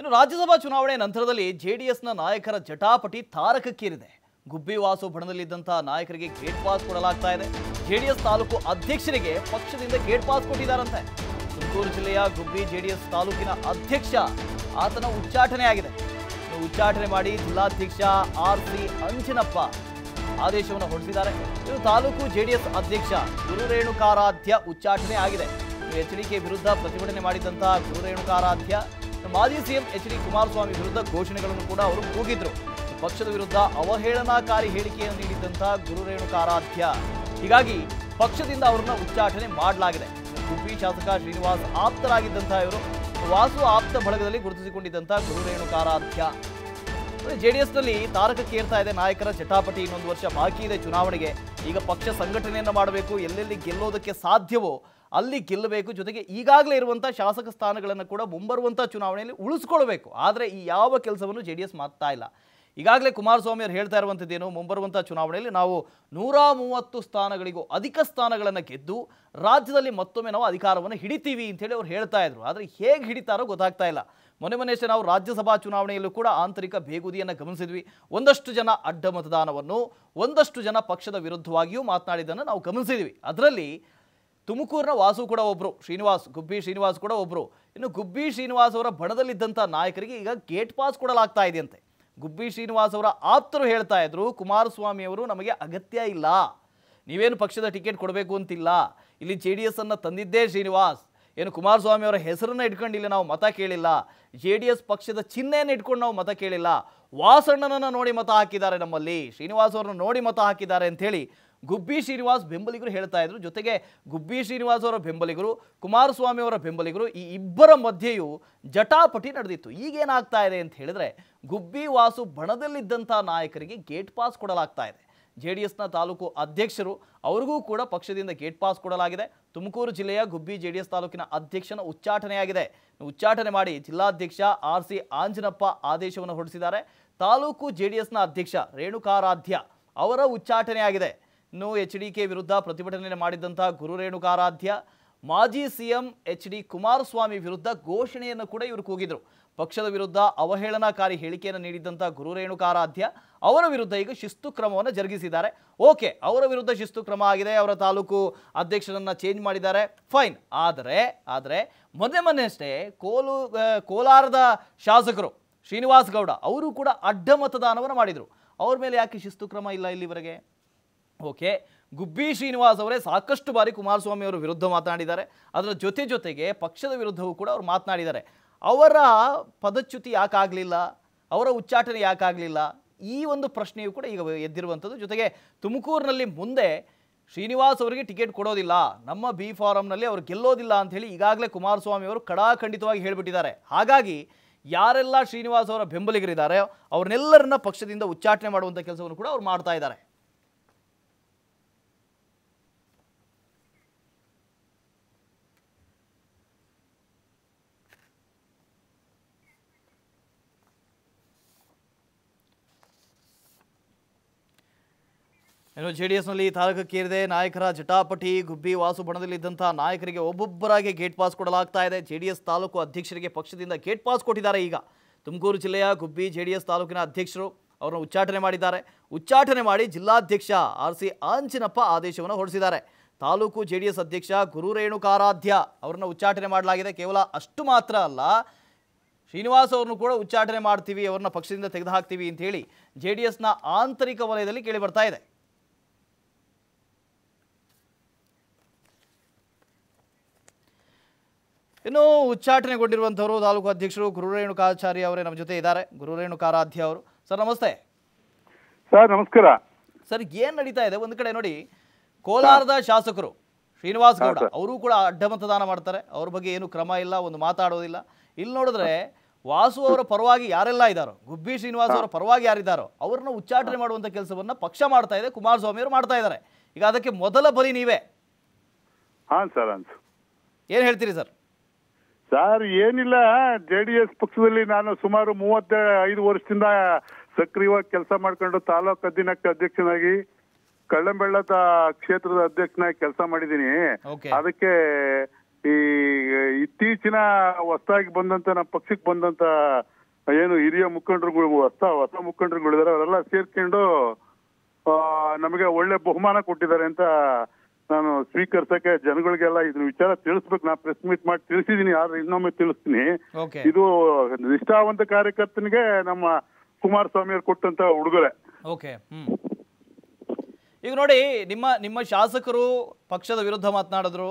ಇನ್ನು ರಾಜ್ಯಸಭಾ ಚುನಾವಣೆ ನಂತರದಲ್ಲಿ ಜೆಡಿಎಸ್ನ ನಾಯಕರ ಜಟಾಪಟಿ ತಾರಕಕ್ಕೇರಿದೆ ಗುಬ್ಬಿ ವಾಸು ಬಣದಲ್ಲಿದ್ದಂತಹ ನಾಯಕರಿಗೆ ಗೇಟ್ ಪಾಸ್ ಕೊಡಲಾಗ್ತಾ ಇದೆ ಜೆಡಿಎಸ್ ತಾಲೂಕು ಅಧ್ಯಕ್ಷರಿಗೆ ಪಕ್ಷದಿಂದ ಗೇಟ್ ಪಾಸ್ ಕೊಟ್ಟಿದ್ದಾರಂತೆ ತುಮಕೂರು ಜಿಲ್ಲೆಯ ಗುಬ್ಬಿ ಜೆಡಿಎಸ್ ತಾಲೂಕಿನ ಅಧ್ಯಕ್ಷ ಆತನ ಉಚ್ಚಾಟನೆ ಆಗಿದೆ ಉಚ್ಚಾಟನೆ ಮಾಡಿ ಜಿಲ್ಲಾಧ್ಯಕ್ಷ ಆರ್ ಸಿ ಅಂಜನಪ್ಪ ಆದೇಶವನ್ನು ಹೊರಡಿಸಿದ್ದಾರೆ ಇದು ತಾಲೂಕು ಜೆಡಿಎಸ್ ಅಧ್ಯಕ್ಷ ಗುರುರೇಣುಕಾರಾಧ್ಯ ಉಚ್ಚಾಟನೆ ಆಗಿದೆ ಎಚ್ ಡಿ ಕೆ ವಿರುದ್ಧ ಪ್ರತಿಭಟನೆ ಮಾಡಿದಂತಹ ಗುರುರೇಣುಕಾರಾಧ್ಯ ಮಾಜಿ ಸಿಎಂ ಎಚ್ ಡಿ ಕುಮಾರಸ್ವಾಮಿ ವಿರುದ್ಧ ಘೋಷಣೆಗಳನ್ನು ಕೂಡ ಅವರು ಕೂಗಿದ್ರು ಪಕ್ಷದ ವಿರುದ್ಧ ಅವಹೇಳನಾಕಾರಿ ಹೇಳಿಕೆಯನ್ನು ನೀಡಿದ್ದಂತಹ ರೇಣುಕಾರಾಧ್ಯ ಹೀಗಾಗಿ ಪಕ್ಷದಿಂದ ಅವರನ್ನ ಉಚ್ಚಾಟನೆ ಮಾಡಲಾಗಿದೆ ಗುಬ್ಬಿ ಶಾಸಕ ಶ್ರೀನಿವಾಸ್ ಆಪ್ತರಾಗಿದ್ದಂತಹ ಇವರು ವಾಸು ಆಪ್ತ ಬಳಗದಲ್ಲಿ ಗುರುತಿಸಿಕೊಂಡಿದ್ದಂತಹ ನಲ್ಲಿ ತಾರಕಕ್ಕೆ ಏರ್ತಾ ಇದೆ ನಾಯಕರ ಚಟಾಪಟಿ ಇನ್ನೊಂದು ವರ್ಷ ಬಾಕಿ ಇದೆ ಚುನಾವಣೆಗೆ ಈಗ ಪಕ್ಷ ಸಂಘಟನೆಯನ್ನು ಮಾಡಬೇಕು ಎಲ್ಲೆಲ್ಲಿ ಗೆಲ್ಲೋದಕ್ಕೆ ಸಾಧ್ಯವೋ ಅಲ್ಲಿ ಗೆಲ್ಲಬೇಕು ಜೊತೆಗೆ ಈಗಾಗಲೇ ಇರುವಂಥ ಶಾಸಕ ಸ್ಥಾನಗಳನ್ನು ಕೂಡ ಮುಂಬರುವಂಥ ಚುನಾವಣೆಯಲ್ಲಿ ಉಳಿಸ್ಕೊಳ್ಬೇಕು ಆದರೆ ಈ ಯಾವ ಕೆಲಸವನ್ನು ಜೆ ಡಿ ಎಸ್ ಮಾಡ್ತಾ ಇಲ್ಲ ಈಗಾಗಲೇ ಕುಮಾರಸ್ವಾಮಿ ಅವರು ಹೇಳ್ತಾ ಇರುವಂಥದ್ದೇನು ಮುಂಬರುವಂಥ ಚುನಾವಣೆಯಲ್ಲಿ ನಾವು ನೂರ ಮೂವತ್ತು ಸ್ಥಾನಗಳಿಗೂ ಅಧಿಕ ಸ್ಥಾನಗಳನ್ನು ಗೆದ್ದು ರಾಜ್ಯದಲ್ಲಿ ಮತ್ತೊಮ್ಮೆ ನಾವು ಅಧಿಕಾರವನ್ನು ಹಿಡಿತೀವಿ ಅಂತೇಳಿ ಅವ್ರು ಹೇಳ್ತಾ ಇದ್ರು ಆದರೆ ಹೇಗೆ ಹಿಡಿತಾರೋ ಗೊತ್ತಾಗ್ತಾ ಇಲ್ಲ ಮೊನ್ನೆ ಮೊನ್ನೆಷ್ಟೇ ನಾವು ರಾಜ್ಯಸಭಾ ಚುನಾವಣೆಯಲ್ಲೂ ಕೂಡ ಆಂತರಿಕ ಬೇಗುದಿಯನ್ನು ಗಮನಿಸಿದ್ವಿ ಒಂದಷ್ಟು ಜನ ಅಡ್ಡ ಮತದಾನವನ್ನು ಒಂದಷ್ಟು ಜನ ಪಕ್ಷದ ವಿರುದ್ಧವಾಗಿಯೂ ಮಾತನಾಡಿದ್ದನ್ನು ನಾವು ಗಮನಿಸಿದ್ವಿ ಅದರಲ್ಲಿ ತುಮಕೂರಿನ ವಾಸು ಕೂಡ ಒಬ್ಬರು ಶ್ರೀನಿವಾಸ್ ಗುಬ್ಬಿ ಶ್ರೀನಿವಾಸ್ ಕೂಡ ಒಬ್ಬರು ಇನ್ನು ಗುಬ್ಬಿ ಶ್ರೀನಿವಾಸ್ ಅವರ ಬಣದಲ್ಲಿದ್ದಂಥ ನಾಯಕರಿಗೆ ಈಗ ಗೇಟ್ ಪಾಸ್ ಕೊಡಲಾಗ್ತಾ ಇದೆಯಂತೆ ಗುಬ್ಬಿ ಶ್ರೀನಿವಾಸ್ ಅವರ ಆಪ್ತರು ಹೇಳ್ತಾ ಇದ್ರು ಕುಮಾರಸ್ವಾಮಿ ಅವರು ನಮಗೆ ಅಗತ್ಯ ಇಲ್ಲ ನೀವೇನು ಪಕ್ಷದ ಟಿಕೆಟ್ ಕೊಡಬೇಕು ಅಂತಿಲ್ಲ ಇಲ್ಲಿ ಜೆ ಡಿ ಎಸ್ ಅನ್ನು ತಂದಿದ್ದೇ ಶ್ರೀನಿವಾಸ್ ಏನು ಕುಮಾರಸ್ವಾಮಿ ಅವರ ಇಟ್ಕೊಂಡು ಇಟ್ಕೊಂಡಿಲ್ಲ ನಾವು ಮತ ಕೇಳಿಲ್ಲ ಜೆ ಡಿ ಎಸ್ ಪಕ್ಷದ ಚಿಹ್ನೆಯನ್ನು ಇಟ್ಕೊಂಡು ನಾವು ಮತ ಕೇಳಿಲ್ಲ ವಾಸಣ್ಣನನ್ನು ನೋಡಿ ಮತ ಹಾಕಿದ್ದಾರೆ ನಮ್ಮಲ್ಲಿ ಶ್ರೀನಿವಾಸ್ ಅವರನ್ನು ನೋಡಿ ಮತ ಹಾಕಿದ್ದಾರೆ ಅಂಥೇಳಿ ಗುಬ್ಬಿ ಶ್ರೀನಿವಾಸ್ ಬೆಂಬಲಿಗರು ಹೇಳ್ತಾ ಇದ್ರು ಜೊತೆಗೆ ಗುಬ್ಬಿ ಶ್ರೀನಿವಾಸ್ ಅವರ ಬೆಂಬಲಿಗರು ಕುಮಾರಸ್ವಾಮಿ ಅವರ ಬೆಂಬಲಿಗರು ಈ ಇಬ್ಬರ ಮಧ್ಯೆಯೂ ಜಟಾಪಟಿ ನಡೆದಿತ್ತು ಈಗೇನಾಗ್ತಾ ಇದೆ ಅಂತ ಹೇಳಿದ್ರೆ ಗುಬ್ಬಿ ವಾಸು ಬಣದಲ್ಲಿದ್ದಂಥ ನಾಯಕರಿಗೆ ಗೇಟ್ ಪಾಸ್ ಕೊಡಲಾಗ್ತಾ ಇದೆ ಜೆ ಡಿ ಎಸ್ನ ತಾಲೂಕು ಅಧ್ಯಕ್ಷರು ಅವರಿಗೂ ಕೂಡ ಪಕ್ಷದಿಂದ ಗೇಟ್ ಪಾಸ್ ಕೊಡಲಾಗಿದೆ ತುಮಕೂರು ಜಿಲ್ಲೆಯ ಗುಬ್ಬಿ ಜೆ ಡಿ ಎಸ್ ತಾಲೂಕಿನ ಅಧ್ಯಕ್ಷನ ಉಚ್ಚಾಟನೆಯಾಗಿದೆ ಉಚ್ಚಾಟನೆ ಮಾಡಿ ಜಿಲ್ಲಾಧ್ಯಕ್ಷ ಆರ್ ಸಿ ಆಂಜನಪ್ಪ ಆದೇಶವನ್ನು ಹೊರಡಿಸಿದ್ದಾರೆ ತಾಲೂಕು ಜೆ ಡಿ ಎಸ್ನ ಅಧ್ಯಕ್ಷ ರೇಣುಕಾರಾಧ್ಯ ಅವರ ಉಚ್ಚಾಟನೆಯಾಗಿದೆ ಇನ್ನು ಎಚ್ ಡಿ ಕೆ ವಿರುದ್ಧ ಪ್ರತಿಭಟನೆ ಮಾಡಿದಂತಹ ಗುರು ರೇಣುಕಾರಾಧ್ಯ ಮಾಜಿ ಸಿಎಂ ಎಚ್ ಡಿ ಕುಮಾರಸ್ವಾಮಿ ವಿರುದ್ಧ ಘೋಷಣೆಯನ್ನು ಕೂಡ ಇವರು ಕೂಗಿದರು ಪಕ್ಷದ ವಿರುದ್ಧ ಅವಹೇಳನಕಾರಿ ಹೇಳಿಕೆಯನ್ನು ನೀಡಿದ್ದಂಥ ಗುರು ರೇಣುಕಾರಾಧ್ಯ ಅವರ ವಿರುದ್ಧ ಈಗ ಶಿಸ್ತು ಕ್ರಮವನ್ನು ಜರುಗಿಸಿದ್ದಾರೆ ಓಕೆ ಅವರ ವಿರುದ್ಧ ಶಿಸ್ತು ಕ್ರಮ ಆಗಿದೆ ಅವರ ತಾಲೂಕು ಅಧ್ಯಕ್ಷರನ್ನು ಚೇಂಜ್ ಮಾಡಿದ್ದಾರೆ ಫೈನ್ ಆದರೆ ಆದರೆ ಮೊನ್ನೆ ಮೊನ್ನೆ ಅಷ್ಟೇ ಕೋಲು ಕೋಲಾರದ ಶಾಸಕರು ಶ್ರೀನಿವಾಸ್ ಗೌಡ ಅವರು ಕೂಡ ಅಡ್ಡ ಮತದಾನವನ್ನು ಮಾಡಿದರು ಅವ್ರ ಮೇಲೆ ಯಾಕೆ ಶಿಸ್ತು ಕ್ರಮ ಇಲ್ಲ ಇಲ್ಲಿವರೆಗೆ ಓಕೆ ಗುಬ್ಬಿ ಶ್ರೀನಿವಾಸ್ ಅವರೇ ಸಾಕಷ್ಟು ಬಾರಿ ಕುಮಾರಸ್ವಾಮಿ ಅವರ ವಿರುದ್ಧ ಮಾತನಾಡಿದ್ದಾರೆ ಅದರ ಜೊತೆ ಜೊತೆಗೆ ಪಕ್ಷದ ವಿರುದ್ಧವೂ ಕೂಡ ಅವರು ಮಾತನಾಡಿದ್ದಾರೆ ಅವರ ಪದಚ್ಯುತಿ ಯಾಕಾಗಲಿಲ್ಲ ಅವರ ಉಚ್ಚಾಟನೆ ಯಾಕಾಗಲಿಲ್ಲ ಈ ಒಂದು ಪ್ರಶ್ನೆಯು ಕೂಡ ಈಗ ಎದ್ದಿರುವಂಥದ್ದು ಜೊತೆಗೆ ತುಮಕೂರಿನಲ್ಲಿ ಮುಂದೆ ಶ್ರೀನಿವಾಸ್ ಅವರಿಗೆ ಟಿಕೆಟ್ ಕೊಡೋದಿಲ್ಲ ನಮ್ಮ ಬಿ ಫಾರಂನಲ್ಲಿ ಅವರು ಗೆಲ್ಲೋದಿಲ್ಲ ಅಂಥೇಳಿ ಈಗಾಗಲೇ ಕುಮಾರಸ್ವಾಮಿ ಅವರು ಕಡಾಖಂಡಿತವಾಗಿ ಹೇಳಿಬಿಟ್ಟಿದ್ದಾರೆ ಹಾಗಾಗಿ ಯಾರೆಲ್ಲ ಶ್ರೀನಿವಾಸ್ ಅವರ ಬೆಂಬಲಿಗರಿದ್ದಾರೆ ಅವ್ರನ್ನೆಲ್ಲರನ್ನ ಪಕ್ಷದಿಂದ ಉಚ್ಚಾಟನೆ ಮಾಡುವಂಥ ಕೆಲಸವನ್ನು ಕೂಡ ಅವ್ರು ಮಾಡ್ತಾ ಇದ್ದಾರೆ ಏನು ಜೆ ಡಿ ಎಸ್ನಲ್ಲಿ ಕೇರಿದೆ ನಾಯಕರ ಜಟಾಪಟಿ ಗುಬ್ಬಿ ವಾಸು ಬಣದಲ್ಲಿದ್ದಂಥ ನಾಯಕರಿಗೆ ಒಬ್ಬೊಬ್ಬರಾಗಿ ಗೇಟ್ ಪಾಸ್ ಕೊಡಲಾಗ್ತಾ ಇದೆ ಜೆ ಡಿ ಎಸ್ ತಾಲೂಕು ಅಧ್ಯಕ್ಷರಿಗೆ ಪಕ್ಷದಿಂದ ಗೇಟ್ ಪಾಸ್ ಕೊಟ್ಟಿದ್ದಾರೆ ಈಗ ತುಮಕೂರು ಜಿಲ್ಲೆಯ ಗುಬ್ಬಿ ಜೆ ಡಿ ಎಸ್ ತಾಲೂಕಿನ ಅಧ್ಯಕ್ಷರು ಅವರನ್ನು ಉಚ್ಚಾಟನೆ ಮಾಡಿದ್ದಾರೆ ಉಚ್ಚಾಟನೆ ಮಾಡಿ ಜಿಲ್ಲಾಧ್ಯಕ್ಷ ಆರ್ ಸಿ ಆಂಚಿನಪ್ಪ ಆದೇಶವನ್ನು ಹೊರಡಿಸಿದ್ದಾರೆ ತಾಲೂಕು ಜೆ ಡಿ ಎಸ್ ಅಧ್ಯಕ್ಷ ಗುರು ರೇಣುಕಾರಾಧ್ಯ ಅವರನ್ನು ಉಚ್ಚಾಟನೆ ಮಾಡಲಾಗಿದೆ ಕೇವಲ ಅಷ್ಟು ಮಾತ್ರ ಅಲ್ಲ ಶ್ರೀನಿವಾಸ್ ಅವ್ರನ್ನು ಕೂಡ ಉಚ್ಚಾಟನೆ ಮಾಡ್ತೀವಿ ಅವ್ರನ್ನ ಪಕ್ಷದಿಂದ ತೆಗೆದುಹಾಕ್ತೀವಿ ಅಂತ ಹೇಳಿ ಜೆ ಡಿ ಎಸ್ನ ಆಂತರಿಕ ವಲಯದಲ್ಲಿ ಕೇಳಿ ಬರ್ತಾ ಇದೆ ಇನ್ನು ಉಚ್ಚಾಟನೆಗೊಂಡಿರುವಂಥವರು ತಾಲೂಕು ಅಧ್ಯಕ್ಷರು ಗುರುರೇಣುಕಾಚಾರ್ಯ ಅವರೇ ನಮ್ಮ ಜೊತೆ ಇದ್ದಾರೆ ಗುರುರೇಣುಕಾರಾಧ್ಯ ಅವರು ಸರ್ ನಮಸ್ತೆ ಸರ್ ನಮಸ್ಕಾರ ಸರ್ ಏನು ನಡೀತಾ ಇದೆ ಒಂದು ಕಡೆ ನೋಡಿ ಕೋಲಾರದ ಶಾಸಕರು ಶ್ರೀನಿವಾಸ್ ಗೌಡ ಅವರು ಕೂಡ ಅಡ್ಡ ಮತದಾನ ಮಾಡ್ತಾರೆ ಅವ್ರ ಬಗ್ಗೆ ಏನು ಕ್ರಮ ಇಲ್ಲ ಒಂದು ಮಾತಾಡೋದಿಲ್ಲ ಇಲ್ಲಿ ನೋಡಿದ್ರೆ ವಾಸು ಅವರ ಪರವಾಗಿ ಯಾರೆಲ್ಲ ಇದ್ದಾರೋ ಗುಬ್ಬಿ ಶ್ರೀನಿವಾಸ್ ಅವರ ಪರವಾಗಿ ಯಾರಿದ್ದಾರೋ ಅವ್ರನ್ನ ಉಚ್ಚಾಟನೆ ಮಾಡುವಂತ ಕೆಲಸವನ್ನ ಪಕ್ಷ ಮಾಡ್ತಾ ಇದೆ ಕುಮಾರಸ್ವಾಮಿ ಅವರು ಮಾಡ್ತಾ ಇದ್ದಾರೆ ಈಗ ಅದಕ್ಕೆ ಮೊದಲ ಬಲಿ ನೀವೇ ಏನ್ ಹೇಳ್ತೀರಿ ಸರ್ ಸರ್ ಏನಿಲ್ಲ ಜೆ ಡಿ ಎಸ್ ಪಕ್ಷದಲ್ಲಿ ನಾನು ಸುಮಾರು ಮೂವತ್ತ ಐದು ವರ್ಷದಿಂದ ಸಕ್ರಿಯವಾಗಿ ಕೆಲಸ ಮಾಡ್ಕೊಂಡು ತಾಲೂಕು ಅಧೀನಕ್ಕೆ ಅಧ್ಯಕ್ಷನಾಗಿ ಕಳ್ಳಂಬೆಳ್ಳದ ಕ್ಷೇತ್ರದ ಅಧ್ಯಕ್ಷನಾಗಿ ಕೆಲಸ ಮಾಡಿದ್ದೀನಿ ಅದಕ್ಕೆ ಈ ಇತ್ತೀಚಿನ ಹೊಸದಾಗಿ ಬಂದಂತ ನಮ್ಮ ಪಕ್ಷಕ್ಕೆ ಬಂದಂತ ಏನು ಹಿರಿಯ ಮುಖಂಡರುಗಳು ಹೊಸ ಹೊಸ ಮುಖಂಡರುಗಳಿದ್ದಾರೆ ಅವರೆಲ್ಲ ಸೇರ್ಕೊಂಡು ನಮಗೆ ಒಳ್ಳೆ ಬಹುಮಾನ ಕೊಟ್ಟಿದ್ದಾರೆ ಅಂತ ನಾನು ಸ್ವೀಕರಿಸಕ್ಕೆ ಜನಗಳಿಗೆಲ್ಲ ಇದ್ರ ವಿಚಾರ ತಿಳಿಸ್ಬೇಕು ನಾ ಪ್ರೆಸ್ ಮೀಟ್ ಮಾಡಿ ತಿಳಿಸಿದೀನಿ ಆದ್ರೆ ಇನ್ನೊಮ್ಮೆ ತಿಳಿಸ್ತೀನಿ ಇದು ನಿಷ್ಠಾವಂತ ಕಾರ್ಯಕರ್ತನಿಗೆ ನಮ್ಮ ಕುಮಾರಸ್ವಾಮಿ ಅವರು ಕೊಟ್ಟಂತ ಉಡುಗೊರೆ ಓಕೆ ಈಗ ನೋಡಿ ನಿಮ್ಮ ನಿಮ್ಮ ಶಾಸಕರು ಪಕ್ಷದ ವಿರುದ್ಧ ಮಾತನಾಡಿದ್ರು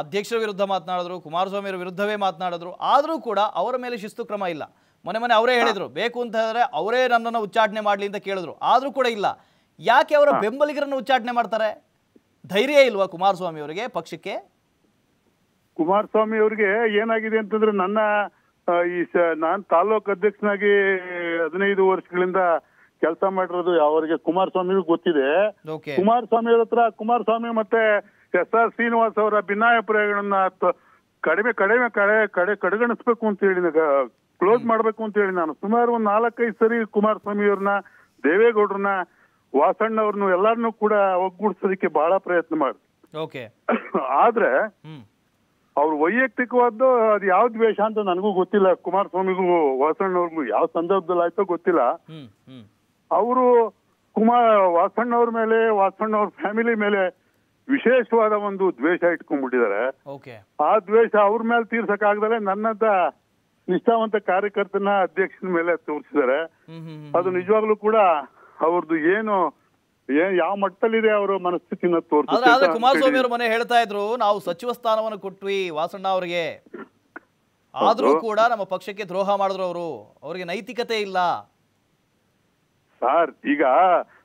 ಅಧ್ಯಕ್ಷರ ವಿರುದ್ಧ ಮಾತನಾಡಿದ್ರು ಕುಮಾರಸ್ವಾಮಿಯವರ ವಿರುದ್ಧವೇ ಮಾತನಾಡಿದ್ರು ಆದರೂ ಕೂಡ ಅವರ ಮೇಲೆ ಶಿಸ್ತು ಕ್ರಮ ಇಲ್ಲ ಮೊನ್ನೆ ಮೊನ್ನೆ ಅವರೇ ಹೇಳಿದರು ಬೇಕು ಅಂತ ಹೇಳಿದ್ರೆ ಅವರೇ ನನ್ನನ್ನು ಉಚ್ಚಾಟನೆ ಮಾಡಲಿ ಅಂತ ಕೇಳಿದ್ರು ಆದರೂ ಕೂಡ ಇಲ್ಲ ಯಾಕೆ ಅವರ ಬೆಂಬಲಿಗರನ್ನು ಉಚ್ಚಾಟನೆ ಮಾಡ್ತಾರೆ ಧೈರ್ಯ ಇಲ್ವಾ ಕುಮಾರಸ್ವಾಮಿ ಅವರಿಗೆ ಪಕ್ಷಕ್ಕೆ ಕುಮಾರಸ್ವಾಮಿ ಅವರಿಗೆ ಏನಾಗಿದೆ ಅಂತಂದ್ರೆ ನನ್ನ ಈ ನಾನು ತಾಲೂಕ್ ಅಧ್ಯಕ್ಷನಾಗಿ ಹದಿನೈದು ವರ್ಷಗಳಿಂದ ಕೆಲಸ ಮಾಡಿರೋದು ಅವರಿಗೆ ಕುಮಾರಸ್ವಾಮಿಗೂ ಗೊತ್ತಿದೆ ಕುಮಾರಸ್ವಾಮಿ ಅವ್ರ ಹತ್ರ ಕುಮಾರಸ್ವಾಮಿ ಮತ್ತೆ ಎಸ್ ಆರ್ ಶ್ರೀನಿವಾಸ್ ಅವರ ಭಿನ್ನಾಯಪ್ರಾಯಗಳನ್ನ ಕಡಿಮೆ ಕಡಿಮೆ ಕಡೆ ಕಡೆ ಕಡೆಗಣಿಸ್ಬೇಕು ಅಂತ ಹೇಳಿ ಕ್ಲೋಸ್ ಮಾಡ್ಬೇಕು ಅಂತ ಹೇಳಿ ನಾನು ಸುಮಾರು ಒಂದ್ ನಾಲ್ಕೈದು ಸರಿ ಕುಮಾರಸ್ವಾಮಿ ಅವ್ರನ್ನ ದೇವೇಗೌಡ್ರನ್ನ ವಾಸಣ್ಣ ಅವ್ರನ್ನು ಎಲ್ಲಾರನ್ನೂ ಕೂಡ ಒಗ್ಗೂಡಿಸೋದಕ್ಕೆ ಬಹಳ ಪ್ರಯತ್ನ ಮಾಡಿದ್ರು ಆದ್ರೆ ಅವ್ರ ವೈಯಕ್ತಿಕವಾದ್ದು ಅದು ಯಾವ ದ್ವೇಷ ಅಂತ ನನಗೂ ಗೊತ್ತಿಲ್ಲ ಕುಮಾರಸ್ವಾಮಿಗೂ ವಾಸಣ್ಣವ್ರಿಗೂ ಯಾವ ಸಂದರ್ಭದಲ್ಲಿ ಆಯ್ತೋ ಗೊತ್ತಿಲ್ಲ ಅವರು ಕುಮಾರ್ ವಾಸಣ್ಣವ್ರ ಮೇಲೆ ವಾಸಣ್ಣವ್ರ ಫ್ಯಾಮಿಲಿ ಮೇಲೆ ವಿಶೇಷವಾದ ಒಂದು ದ್ವೇಷ ಇಟ್ಕೊಂಡ್ಬಿಟ್ಟಿದ್ದಾರೆ ಆ ದ್ವೇಷ ಅವ್ರ ಮೇಲೆ ತೀರ್ಸಕ್ ಆಗದಲೆ ನನ್ನಂತ ನಿಷ್ಠಾವಂತ ಕಾರ್ಯಕರ್ತನ ಅಧ್ಯಕ್ಷನ ಮೇಲೆ ತೋರಿಸಿದ್ದಾರೆ ಅದು ನಿಜವಾಗ್ಲೂ ಕೂಡ ಅವ್ರದ್ದು ಏನು ಏನ್ ಯಾವ ಮಟ್ಟದಲ್ಲಿದೆ ಅವರ ಮನಸ್ಥಿತಿ ಆದ್ರೆ ಕುಮಾರಸ್ವಾಮಿ ಅವರು ಮನೆ ಹೇಳ್ತಾ ಇದ್ರು ನಾವು ಸಚಿವ ಸ್ಥಾನವನ್ನು ಕೊಟ್ವಿ ವಾಸಣ್ಣ ಅವರಿಗೆ ಆದ್ರೂ ಕೂಡ ನಮ್ಮ ಪಕ್ಷಕ್ಕೆ ದ್ರೋಹ ಮಾಡಿದ್ರು ಅವರು ಅವರಿಗೆ ನೈತಿಕತೆ ಇಲ್ಲ ಸರ್ ಈಗ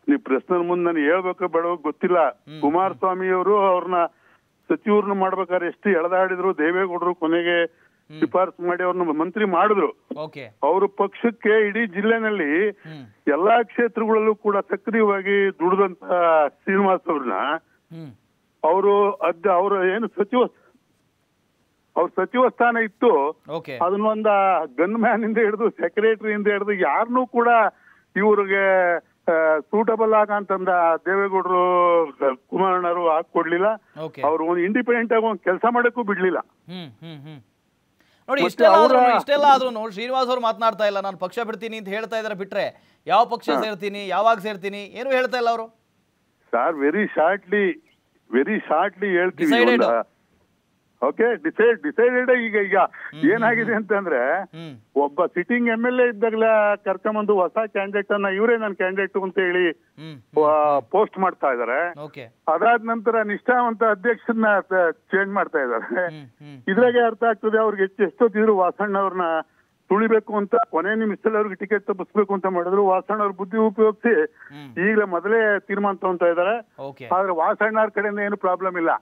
ನೀವು ಪ್ರಶ್ನೆ ಮುಂದೆ ನಾನು ಹೇಳ್ಬೇಕು ಬೇಡ ಗೊತ್ತಿಲ್ಲ ಕುಮಾರಸ್ವಾಮಿ ಅವರು ಅವ್ರನ್ನ ಸಚಿವರನ್ನ ಮಾಡ್ಬೇಕಾದ್ರೆ ಎಷ್ಟು ಎಳೆದಾಡಿದ್ರು ದೇವೇಗೌಡರು ಕೊನೆಗೆ ಶಿಫಾರಸು ಮಾಡಿ ಅವ್ರನ್ನ ಮಂತ್ರಿ ಮಾಡಿದ್ರು ಅವ್ರ ಪಕ್ಷಕ್ಕೆ ಇಡೀ ಜಿಲ್ಲೆನಲ್ಲಿ ಎಲ್ಲಾ ಕ್ಷೇತ್ರಗಳಲ್ಲೂ ಕೂಡ ಸಕ್ರಿಯವಾಗಿ ದುಡಿದಂತ ಶ್ರೀನಿವಾಸ್ ಅವ್ರನ್ನ ಅವರು ಅದ್ ಅವ್ರ ಏನು ಸಚಿವ ಅವ್ರ ಸಚಿವ ಸ್ಥಾನ ಇತ್ತು ಅದನ್ನೊಂದ ಗನ್ ಮ್ಯಾನ್ ಇಂದ ಹಿಡಿದು ಸೆಕ್ರೆಟರಿ ಇಂದ ಹಿಡಿದು ಯಾರನ್ನೂ ಕೂಡ ಇವ್ರಿಗೆ ಸೂಟಬಲ್ ಆಗಂತಂದ ದೇವೇಗೌಡರು ಕುಮಾರಣ್ಣರು ಹಾಕೊಡ್ಲಿಲ್ಲ ಅವ್ರು ಒಂದು ಇಂಡಿಪೆಂಡೆಂಟ್ ಆಗಿ ಒಂದು ಕೆಲಸ ಮಾಡಕ್ಕೂ ಬಿಡ್ಲಿಲ್ಲ ನೋಡಿ ಇಷ್ಟೆಲ್ಲ ಆದ್ರೂ ಇಷ್ಟೆಲ್ಲ ಆದ್ರೂ ಶ್ರೀನಿವಾಸ್ ಅವ್ರು ಮಾತನಾಡ್ತಾ ಇಲ್ಲ ನಾನು ಪಕ್ಷ ಬಿಡ್ತೀನಿ ಅಂತ ಹೇಳ್ತಾ ಇದಾರೆ ಬಿಟ್ರೆ ಯಾವ ಪಕ್ಷ ಸೇರ್ತೀನಿ ಯಾವಾಗ ಸೇರ್ತೀನಿ ಏನು ಹೇಳ್ತಾ ಇಲ್ಲ ಅವರು sir very shortly very shortly ಹೇಳ್ತೀವಿ ಓಕೆ ಡಿಸೈಡ್ ಡಿಸೈಡೆಡ್ ಈಗ ಈಗ ಏನಾಗಿದೆ ಅಂತಂದ್ರೆ ಒಬ್ಬ ಸಿಟ್ಟಿಂಗ್ ಎಮ್ ಎಲ್ ಎ ಇದ್ದಾಗಲೇ ಕರ್ಕೊಂಬಂದು ಹೊಸ ಕ್ಯಾಂಡಿಡೇಟ್ ಅನ್ನ ಇವರೇ ನನ್ನ ಕ್ಯಾಂಡಿಡೇಟ್ ಅಂತ ಹೇಳಿ ಪೋಸ್ಟ್ ಮಾಡ್ತಾ ಇದಾರೆ ಅದಾದ ನಂತರ ನಿಷ್ಠಾವಂತ ಅಧ್ಯಕ್ಷರನ್ನ ಚೇಂಜ್ ಮಾಡ್ತಾ ಇದಾರೆ ಇದ್ರಾಗೆ ಅರ್ಥ ಆಗ್ತದೆ ಅವ್ರಿಗೆ ಎಷ್ಟೊತ್ತಿದ್ರು ವಾಸಣ್ಣ ಅವ್ರನ್ನ ತುಳಿಬೇಕು ಅಂತ ಕೊನೆ ನಿಮಿಷದಲ್ಲಿ ಅವ್ರಿಗೆ ಟಿಕೆಟ್ ತಪ್ಪಿಸ್ಬೇಕು ಅಂತ ಮಾಡಿದ್ರು ವಾಸಣ್ಣ ಅವ್ರ ಬುದ್ಧಿ ಉಪಯೋಗಿಸಿ ಈಗಲೇ ಮೊದಲೇ ತೀರ್ಮಾನ ತಗೊಂತ ಇದಾರೆ ಆದ್ರೆ ಅವ್ರ ಕಡೆಯಿಂದ ಏನು ಪ್ರಾಬ್ಲಮ್ ಇಲ್ಲ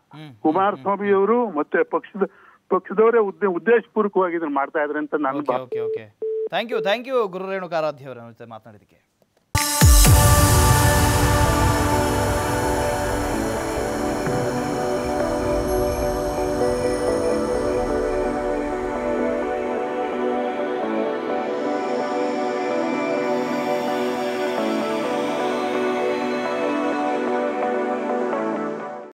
ಕುಮಾರಸ್ವಾಮಿ ಅವರು ಮತ್ತೆ ಪಕ್ಷದ ಪಕ್ಷದವರೇ ಉದ್ದೇ ಉದ್ದೇಶಪೂರ್ವಕವಾಗಿ ಇದನ್ನ ಮಾಡ್ತಾ ಇದ್ರೆ ಅಂತ ನಾನು thank you thank you Guru Renukaradhya ಅವರ ಮಾತನಾಡಿದಕ್ಕೆ